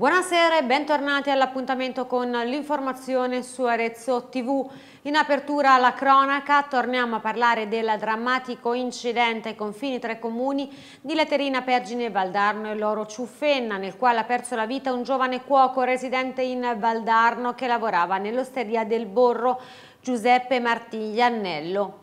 Buonasera e bentornati all'appuntamento con l'informazione su Arezzo TV. In apertura alla cronaca torniamo a parlare del drammatico incidente ai confini tra i comuni di Laterina Pergine, Valdarno e Loro Ciuffenna, nel quale ha perso la vita un giovane cuoco residente in Valdarno che lavorava nell'osteria del Borro, Giuseppe Martigliannello.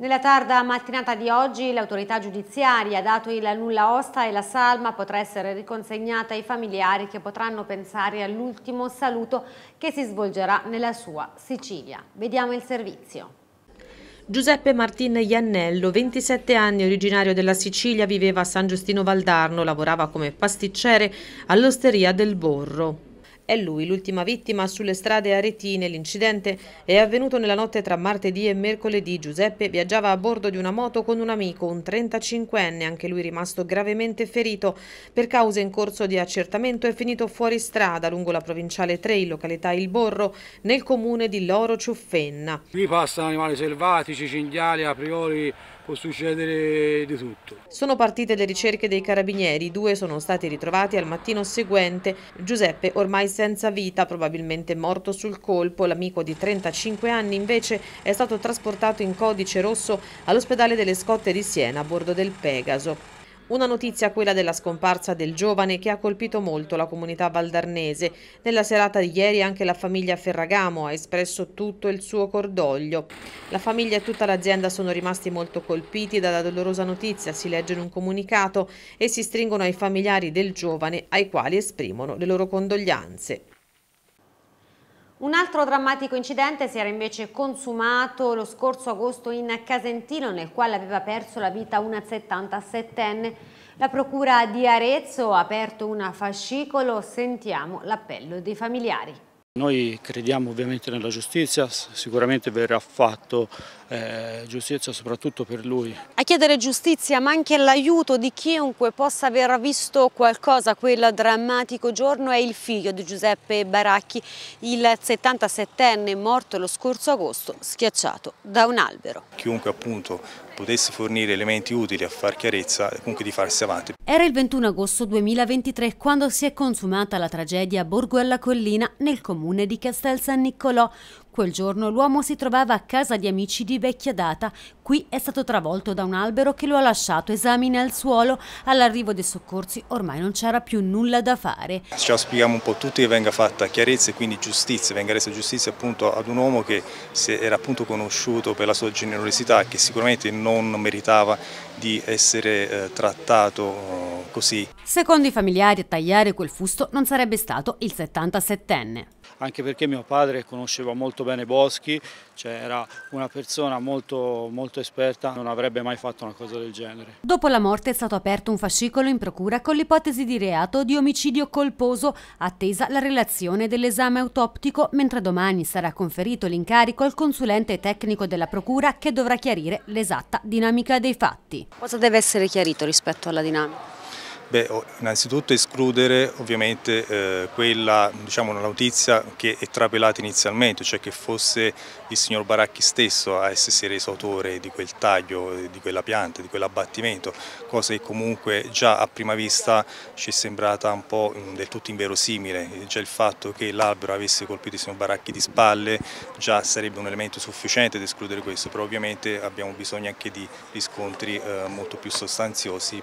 Nella tarda mattinata di oggi l'autorità giudiziaria ha dato il nulla osta e la salma potrà essere riconsegnata ai familiari che potranno pensare all'ultimo saluto che si svolgerà nella sua Sicilia. Vediamo il servizio. Giuseppe Martin Iannello, 27 anni, originario della Sicilia, viveva a San Giustino Valdarno, lavorava come pasticcere all'Osteria del Borro. È lui l'ultima vittima sulle strade aretine. L'incidente è avvenuto nella notte tra martedì e mercoledì. Giuseppe viaggiava a bordo di una moto con un amico, un 35enne, anche lui rimasto gravemente ferito. Per cause in corso di accertamento è finito fuori strada lungo la provinciale 3 in località Il Borro, nel comune di Loro Ciuffenna. Qui passano animali selvatici, cinghiali, a priori può succedere di tutto. Sono partite le ricerche dei carabinieri, due sono stati ritrovati al mattino seguente. Giuseppe ormai senza vita, probabilmente morto sul colpo, l'amico di 35 anni invece è stato trasportato in codice rosso all'ospedale delle Scotte di Siena a bordo del Pegaso. Una notizia quella della scomparsa del giovane che ha colpito molto la comunità valdarnese. Nella serata di ieri anche la famiglia Ferragamo ha espresso tutto il suo cordoglio. La famiglia e tutta l'azienda sono rimasti molto colpiti dalla dolorosa notizia, si legge in un comunicato, e si stringono ai familiari del giovane ai quali esprimono le loro condoglianze. Un altro drammatico incidente si era invece consumato lo scorso agosto in Casentino nel quale aveva perso la vita una 77enne. La procura di Arezzo ha aperto un fascicolo, sentiamo l'appello dei familiari. Noi crediamo ovviamente nella giustizia, sicuramente verrà fatto eh, giustizia soprattutto per lui. A chiedere giustizia ma anche l'aiuto di chiunque possa aver visto qualcosa quel drammatico giorno è il figlio di Giuseppe Baracchi, il 77enne morto lo scorso agosto schiacciato da un albero. Chiunque appunto potesse fornire elementi utili a far chiarezza e comunque di farsi avanti. Era il 21 agosto 2023 quando si è consumata la tragedia a Borgo alla Collina nel comune di Castel San Niccolò. Quel giorno l'uomo si trovava a casa di amici di vecchia data qui è stato travolto da un albero che lo ha lasciato esamine al suolo. All'arrivo dei soccorsi ormai non c'era più nulla da fare. Ci auspichiamo un po' tutti che venga fatta chiarezza e quindi giustizia, venga resa giustizia appunto ad un uomo che era appunto conosciuto per la sua generosità che sicuramente non meritava di essere eh, trattato eh, così. Secondo i familiari a tagliare quel fusto non sarebbe stato il 77enne. Anche perché mio padre conosceva molto bene Boschi, cioè era una persona molto, molto molto esperta, non avrebbe mai fatto una cosa del genere. Dopo la morte è stato aperto un fascicolo in procura con l'ipotesi di reato di omicidio colposo, attesa la relazione dell'esame autoptico, mentre domani sarà conferito l'incarico al consulente tecnico della procura che dovrà chiarire l'esatta dinamica dei fatti. Cosa deve essere chiarito rispetto alla dinamica? Beh, innanzitutto escludere ovviamente eh, quella diciamo, notizia che è trapelata inizialmente, cioè che fosse il signor Baracchi stesso a essersi reso autore di quel taglio, eh, di quella pianta, di quell'abbattimento, cosa che comunque già a prima vista ci è sembrata un po' mm, del tutto inverosimile, già il fatto che l'albero avesse colpito il signor Baracchi di spalle già sarebbe un elemento sufficiente ad escludere questo, però ovviamente abbiamo bisogno anche di riscontri eh, molto più sostanziosi.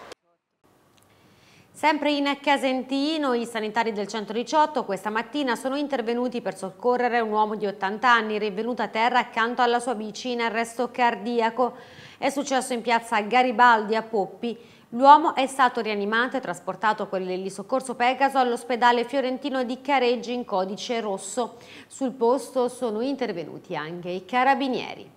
Sempre in Casentino, i sanitari del 118 questa mattina sono intervenuti per soccorrere un uomo di 80 anni rinvenuto a terra accanto alla sua vicina in arresto cardiaco. È successo in piazza Garibaldi a Poppi. L'uomo è stato rianimato e trasportato con soccorso Pegaso all'ospedale fiorentino di Careggi in codice rosso. Sul posto sono intervenuti anche i carabinieri.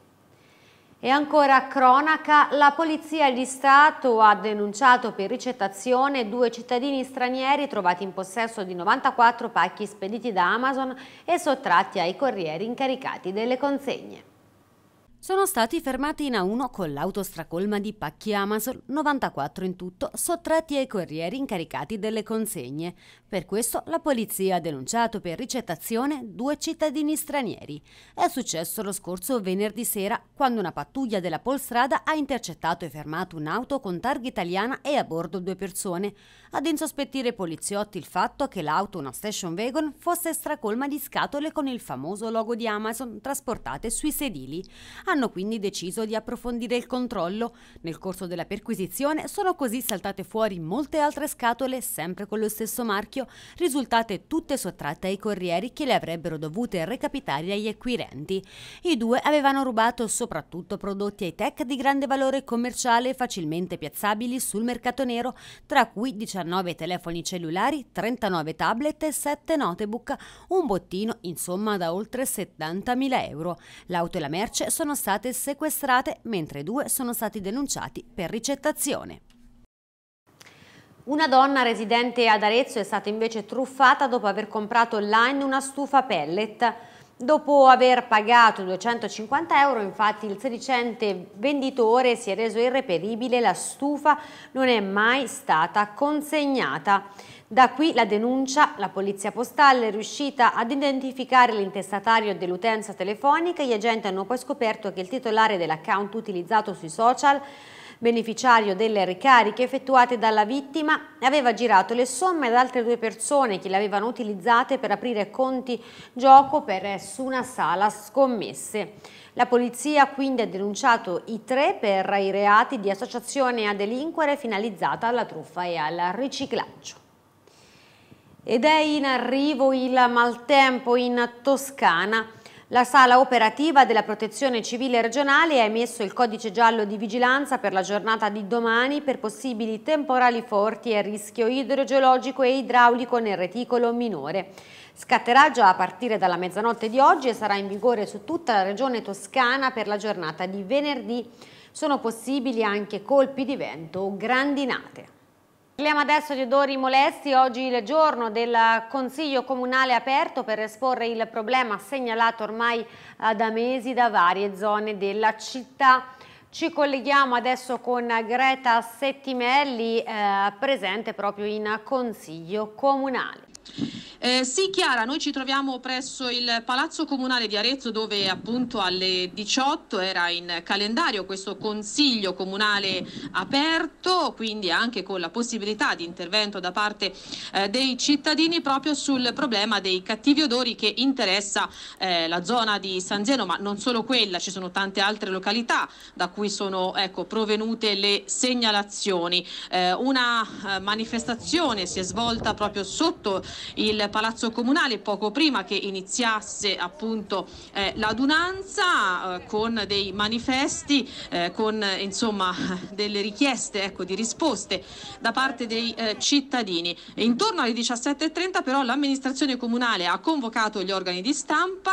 E ancora cronaca, la Polizia di Stato ha denunciato per ricettazione due cittadini stranieri trovati in possesso di 94 pacchi spediti da Amazon e sottratti ai corrieri incaricati delle consegne sono stati fermati in A1 con l'auto stracolma di pacchi Amazon, 94 in tutto, sottratti ai corrieri incaricati delle consegne. Per questo la polizia ha denunciato per ricettazione due cittadini stranieri. È successo lo scorso venerdì sera, quando una pattuglia della Polstrada ha intercettato e fermato un'auto con targa italiana e a bordo due persone, ad insospettire i poliziotti il fatto che l'auto, una station wagon, fosse stracolma di scatole con il famoso logo di Amazon trasportate sui sedili hanno quindi deciso di approfondire il controllo. Nel corso della perquisizione sono così saltate fuori molte altre scatole sempre con lo stesso marchio, risultate tutte sottratte ai corrieri che le avrebbero dovute recapitare agli acquirenti. I due avevano rubato soprattutto prodotti high tech di grande valore commerciale facilmente piazzabili sul mercato nero, tra cui 19 telefoni cellulari, 39 tablet e 7 notebook, un bottino insomma da oltre 70.000 euro. L'auto e la merce sono state sequestrate, mentre due sono stati denunciati per ricettazione. Una donna residente ad Arezzo è stata invece truffata dopo aver comprato online una stufa pellet. Dopo aver pagato 250 euro, infatti, il sedicente venditore si è reso irreperibile, la stufa non è mai stata consegnata. Da qui la denuncia, la polizia postale è riuscita ad identificare l'intestatario dell'utenza telefonica, gli agenti hanno poi scoperto che il titolare dell'account utilizzato sui social beneficiario delle ricariche effettuate dalla vittima, aveva girato le somme ad altre due persone che le avevano utilizzate per aprire conti gioco per su una sala scommesse. La polizia quindi ha denunciato i tre per i reati di associazione a delinquere finalizzata alla truffa e al riciclaggio. Ed è in arrivo il maltempo in Toscana. La sala operativa della protezione civile regionale ha emesso il codice giallo di vigilanza per la giornata di domani per possibili temporali forti e rischio idrogeologico e idraulico nel reticolo minore. Scatterà già a partire dalla mezzanotte di oggi e sarà in vigore su tutta la regione toscana per la giornata di venerdì. Sono possibili anche colpi di vento o grandinate. Parliamo adesso di odori molesti, oggi il giorno del Consiglio Comunale aperto per esporre il problema segnalato ormai eh, da mesi da varie zone della città. Ci colleghiamo adesso con Greta Settimelli eh, presente proprio in Consiglio Comunale. Eh, sì, Chiara, noi ci troviamo presso il Palazzo Comunale di Arezzo dove appunto alle 18 era in calendario questo consiglio comunale aperto, quindi anche con la possibilità di intervento da parte eh, dei cittadini proprio sul problema dei cattivi odori che interessa eh, la zona di San Zeno, ma non solo quella, ci sono tante altre località da cui sono ecco, provenute le segnalazioni. Eh, una eh, manifestazione si è svolta proprio sotto il Palazzo Comunale poco prima che iniziasse appunto eh, l'adunanza eh, con dei manifesti, eh, con insomma delle richieste ecco, di risposte da parte dei eh, cittadini. E intorno alle 17.30 però l'amministrazione comunale ha convocato gli organi di stampa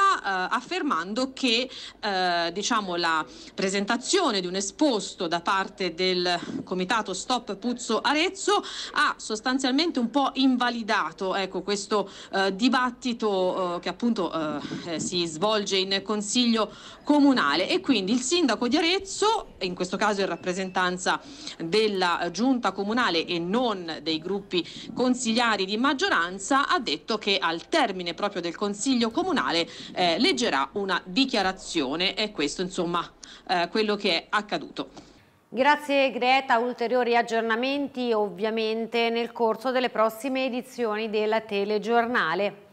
eh, affermando che eh, diciamo, la presentazione di un esposto da parte del comitato Stop Puzzo Arezzo ha sostanzialmente un po' invalidato ecco, ecco, questo eh, dibattito eh, che appunto eh, eh, si svolge in Consiglio Comunale e quindi il sindaco di Arezzo, in questo caso in rappresentanza della giunta comunale e non dei gruppi consigliari di maggioranza, ha detto che al termine proprio del Consiglio Comunale eh, leggerà una dichiarazione e questo insomma quello che è accaduto. Grazie Greta, ulteriori aggiornamenti ovviamente nel corso delle prossime edizioni della telegiornale.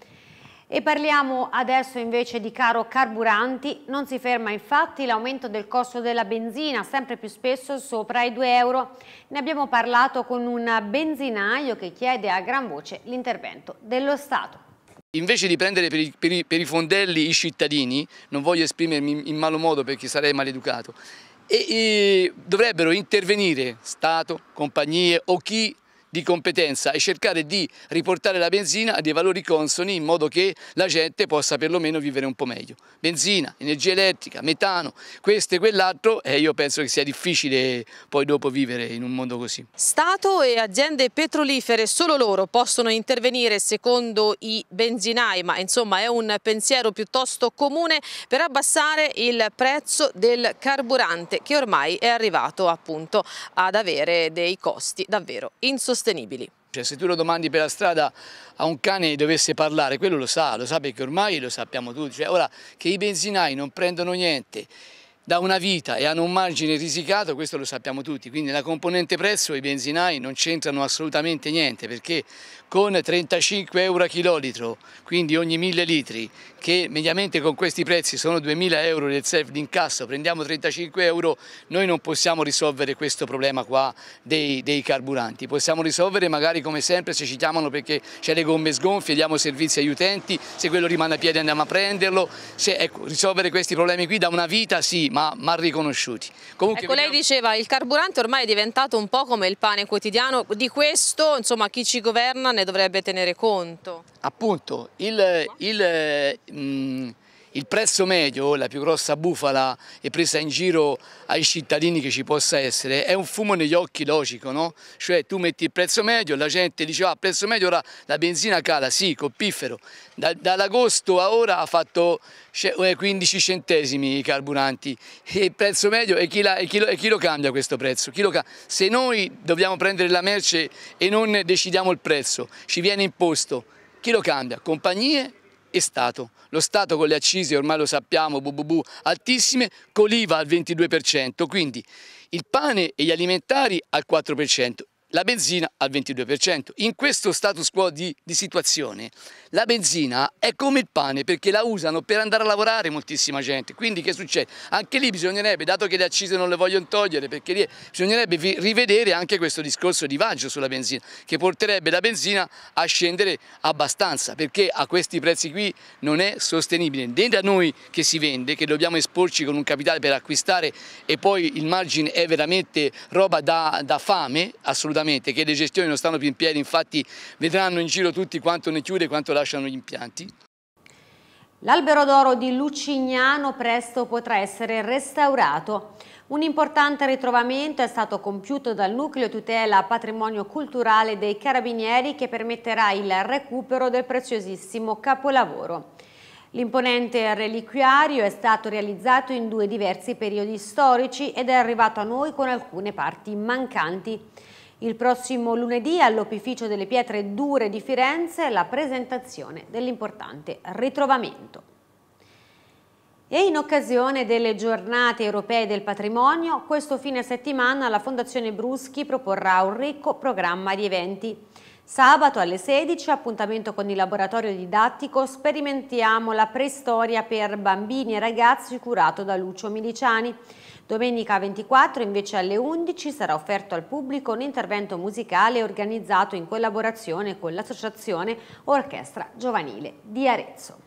E parliamo adesso invece di caro carburanti, non si ferma infatti l'aumento del costo della benzina, sempre più spesso sopra i 2 euro. Ne abbiamo parlato con un benzinaio che chiede a gran voce l'intervento dello Stato. Invece di prendere per i, per i, per i fondelli i cittadini, non voglio esprimermi in malo modo perché sarei maleducato, e, e dovrebbero intervenire Stato, compagnie o chi di competenza e cercare di riportare la benzina a dei valori consoni in modo che la gente possa perlomeno vivere un po' meglio. Benzina, energia elettrica, metano, questo e quell'altro eh, io penso che sia difficile poi dopo vivere in un mondo così. Stato e aziende petrolifere, solo loro possono intervenire secondo i benzinai, ma insomma è un pensiero piuttosto comune per abbassare il prezzo del carburante che ormai è arrivato appunto ad avere dei costi davvero insostenibili sostenibili. Cioè, se tu lo domandi per la strada a un cane dovesse parlare, quello lo sa, lo sa perché ormai lo sappiamo tutti. Cioè, ora che i benzinai non prendono niente da una vita e hanno un margine risicato, questo lo sappiamo tutti, quindi la componente prezzo i benzinai non c'entrano assolutamente niente perché con 35 euro a chilolitro, quindi ogni 1000 litri, che mediamente con questi prezzi sono 2000 euro del self d'incasso, prendiamo 35 euro, noi non possiamo risolvere questo problema qua dei, dei carburanti, possiamo risolvere magari come sempre se ci chiamano perché c'è le gomme sgonfie, diamo servizi agli utenti, se quello rimane a piedi andiamo a prenderlo, se, ecco, risolvere questi problemi qui da una vita sì, ma, ma riconosciuti. Comunque, ecco, vediamo... lei diceva il carburante ormai è diventato un po' come il pane quotidiano, di questo insomma, chi ci governa ne dovrebbe tenere conto. Appunto, il... il mh, mm, il prezzo medio, la più grossa bufala e presa in giro ai cittadini che ci possa essere, è un fumo negli occhi logico, no? Cioè tu metti il prezzo medio, la gente dice ah prezzo medio ora la benzina cala, sì, coppifero, da, dall'agosto a ora ha fatto 15 cioè, eh, centesimi i carburanti e il prezzo medio e chi, la, e chi, lo, e chi lo, cambia questo prezzo? Cambia? Se noi dobbiamo prendere la merce e non decidiamo il prezzo, ci viene imposto, chi lo cambia? Compagnie è Stato. Lo Stato con le accise, ormai lo sappiamo, bu, bu, bu, altissime, con l'IVA al 22%, quindi il pane e gli alimentari al 4%, la benzina al 22%. In questo status quo di, di, situazione la benzina è come il pane perché la usano per andare a lavorare moltissima gente. Quindi che succede? Anche lì bisognerebbe, dato che le accise non le vogliono togliere, perché lì bisognerebbe rivedere anche questo discorso di vaggio sulla benzina, che porterebbe la benzina a scendere abbastanza, perché a questi prezzi qui non è sostenibile. Né da noi che si vende, che dobbiamo esporci con un capitale per acquistare e poi il margine è veramente roba da, da fame, assolutamente assolutamente, che le gestioni non stanno più in piedi, infatti vedranno in giro tutti quanto ne chiude e quanto lasciano gli impianti. L'albero d'oro di Lucignano presto potrà essere restaurato. Un importante ritrovamento è stato compiuto dal Nucleo Tutela Patrimonio Culturale dei Carabinieri che permetterà il recupero del preziosissimo capolavoro. L'imponente reliquiario è stato realizzato in due diversi periodi storici ed è arrivato a noi con alcune parti mancanti. Il prossimo lunedì all'Opificio delle Pietre Dure di Firenze la presentazione dell'importante ritrovamento. E in occasione delle giornate europee del patrimonio, questo fine settimana la Fondazione Bruschi proporrà un ricco programma di eventi. Sabato alle 16, appuntamento con il laboratorio didattico, sperimentiamo la preistoria per bambini e ragazzi curato da Lucio Miliciani. Domenica 24 invece alle 11 sarà offerto al pubblico un intervento musicale organizzato in collaborazione con l'Associazione Orchestra Giovanile di Arezzo.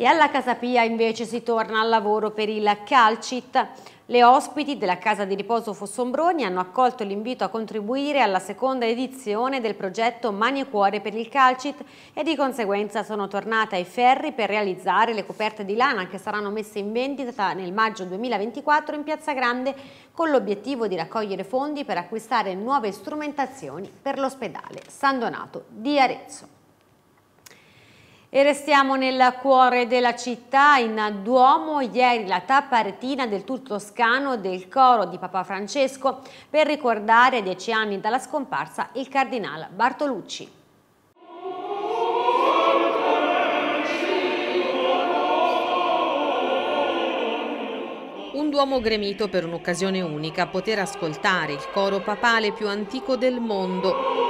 E alla Casa Pia invece si torna al lavoro per il Calcit. Le ospiti della Casa di Riposo Fossombroni hanno accolto l'invito a contribuire alla seconda edizione del progetto Mani e Cuore per il Calcit e di conseguenza sono tornate ai ferri per realizzare le coperte di lana che saranno messe in vendita nel maggio 2024 in Piazza Grande con l'obiettivo di raccogliere fondi per acquistare nuove strumentazioni per l'ospedale San Donato di Arezzo. E restiamo nel cuore della città, in Duomo, ieri la tapparetina del tour toscano del coro di Papa Francesco per ricordare a dieci anni dalla scomparsa il cardinale Bartolucci. Un duomo gremito per un'occasione unica, poter ascoltare il coro papale più antico del mondo.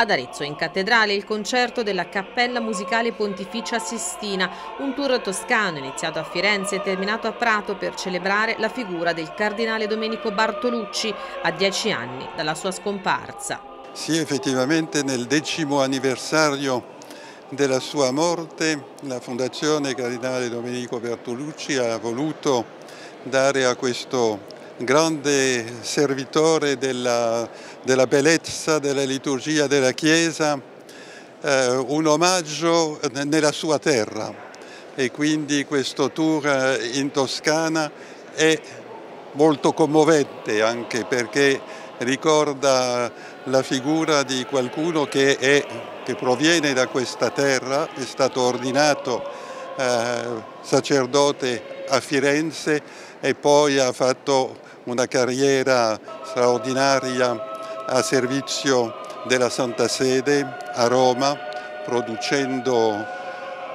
Ad Arezzo in cattedrale il concerto della Cappella Musicale Pontificia Sistina, un tour toscano iniziato a Firenze e terminato a Prato per celebrare la figura del cardinale Domenico Bartolucci a dieci anni dalla sua scomparsa. Sì, effettivamente nel decimo anniversario della sua morte la Fondazione Cardinale Domenico Bartolucci ha voluto dare a questo grande servitore della, della bellezza, della liturgia della Chiesa, eh, un omaggio nella sua terra e quindi questo tour eh, in Toscana è molto commovente anche perché ricorda la figura di qualcuno che, è, che proviene da questa terra, è stato ordinato eh, sacerdote a Firenze e poi ha fatto una carriera straordinaria a servizio della Santa Sede a Roma, producendo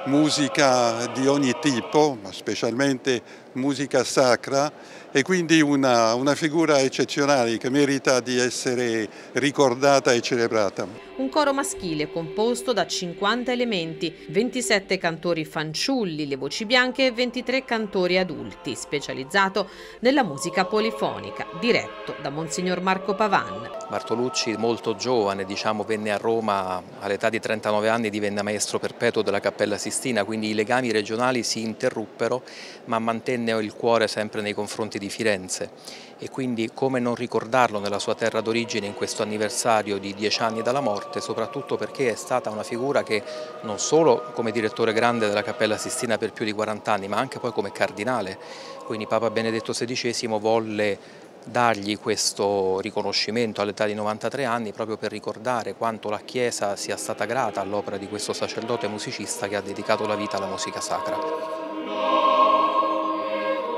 musica di ogni tipo, ma specialmente musica sacra e quindi una, una, figura eccezionale che merita di essere ricordata e celebrata. Un coro maschile composto da 50 elementi, 27 cantori fanciulli, le voci bianche e 23 cantori adulti, specializzato nella musica polifonica, diretto da Monsignor Marco Pavan. Bartolucci, molto giovane, diciamo, venne a Roma all'età di 39 anni, divenne maestro perpetuo della Cappella Sistina, quindi i legami regionali si interruppero, ma mantenne ventenne il cuore sempre nei confronti di Firenze e quindi come non ricordarlo nella sua terra d'origine in questo anniversario di dieci anni dalla morte, soprattutto perché è stata una figura che non solo come direttore grande della Cappella Sistina per più di 40 anni, ma anche poi come cardinale, quindi Papa Benedetto XVI volle dargli questo riconoscimento all'età di 93 anni proprio per ricordare quanto la Chiesa sia stata grata all'opera di questo sacerdote musicista che ha dedicato la vita alla musica sacra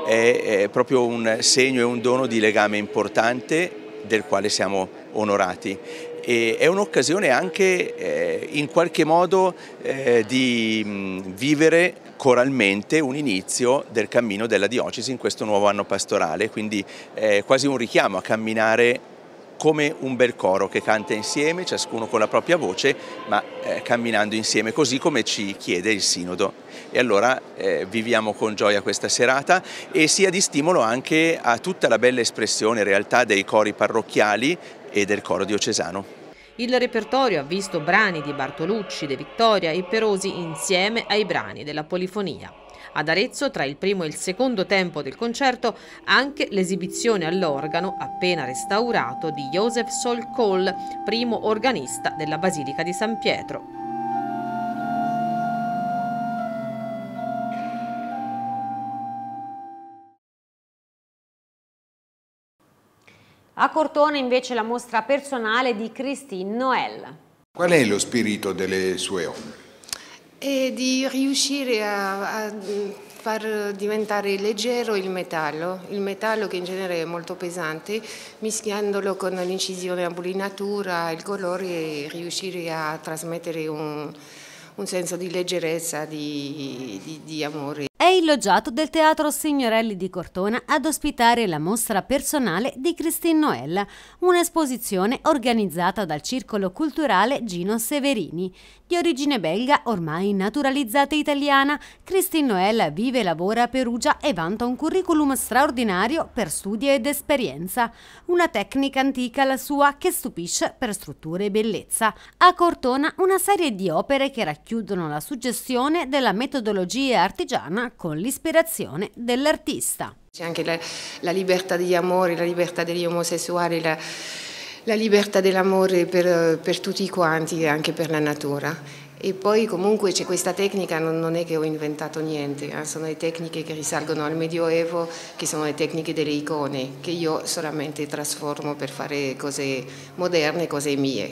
è, è proprio un segno e un dono di legame importante del quale siamo onorati. E è un'occasione anche eh, in qualche modo eh, di mh, mm, vivere coralmente un inizio del cammino della diocesi in questo nuovo anno pastorale, quindi è eh, quasi un richiamo a camminare come un bel coro che canta insieme, ciascuno con la propria voce, ma eh, camminando insieme, così come ci chiede il Sinodo. E allora eh, viviamo con gioia questa serata e sia di stimolo anche a tutta la bella espressione in realtà dei cori parrocchiali e del coro diocesano. Il repertorio ha visto brani di Bartolucci, De Vittoria e Perosi insieme ai brani della polifonia. Ad Arezzo, tra il primo e il secondo tempo del concerto, anche l'esibizione all'organo, appena restaurato, di Joseph Sol Cole, primo organista della Basilica di San Pietro. A Cortone invece la mostra personale di Christine Noel. Qual è lo spirito delle sue opere? e di riuscire a, a, far diventare leggero il metallo, il metallo che in genere è molto pesante, mischiandolo con l'incisione a bullinatura, il colore e riuscire a trasmettere un, un senso di leggerezza, di, di, di amore. È il loggiato del Teatro Signorelli di Cortona ad ospitare la mostra personale di Christine Noella, un'esposizione organizzata dal Circolo Culturale Gino Severini, di origine belga, ormai naturalizzata italiana, Christine Noel vive e lavora a Perugia e vanta un curriculum straordinario per studio ed esperienza. Una tecnica antica la sua che stupisce per struttura e bellezza. A Cortona una serie di opere che racchiudono la suggestione della metodologia artigiana con l'ispirazione dell'artista. C'è anche la, la, libertà degli amori, la libertà degli omosessuali, la la libertà dell'amore per, per, tutti quanti, e anche per la natura. E poi comunque c'è questa tecnica, non, non, è che ho inventato niente, eh? sono le tecniche che risalgono al Medioevo, che sono le tecniche delle icone, che io solamente trasformo per fare cose moderne, cose mie.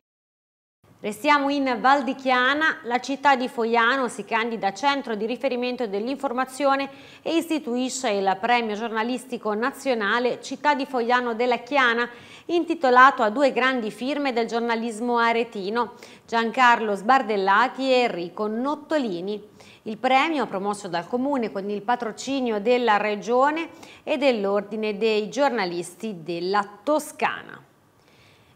Restiamo in Val di Chiana, la città di Fogliano si candida centro di riferimento dell'informazione e istituisce il premio giornalistico nazionale Città di Fogliano della Chiana intitolato a due grandi firme del giornalismo aretino, Giancarlo Sbardellati e Enrico Nottolini. Il premio, promosso dal Comune con il patrocinio della Regione e dell'Ordine dei giornalisti della Toscana.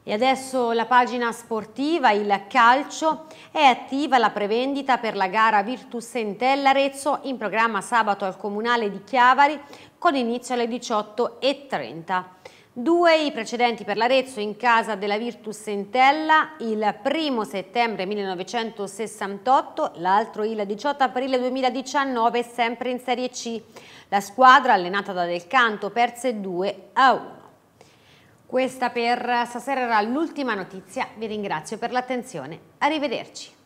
E adesso la pagina sportiva, il calcio, è attiva la prevendita per la gara Virtus Entella Arezzo in programma sabato al Comunale di Chiavari con inizio alle 18.30. Due i precedenti per l'Arezzo in casa della Virtus Entella il 1 settembre 1968, l'altro il 18 aprile 2019 sempre in Serie C. La squadra allenata da Del Canto perse 2 a 1. Questa per stasera era l'ultima notizia, vi ringrazio per l'attenzione, arrivederci.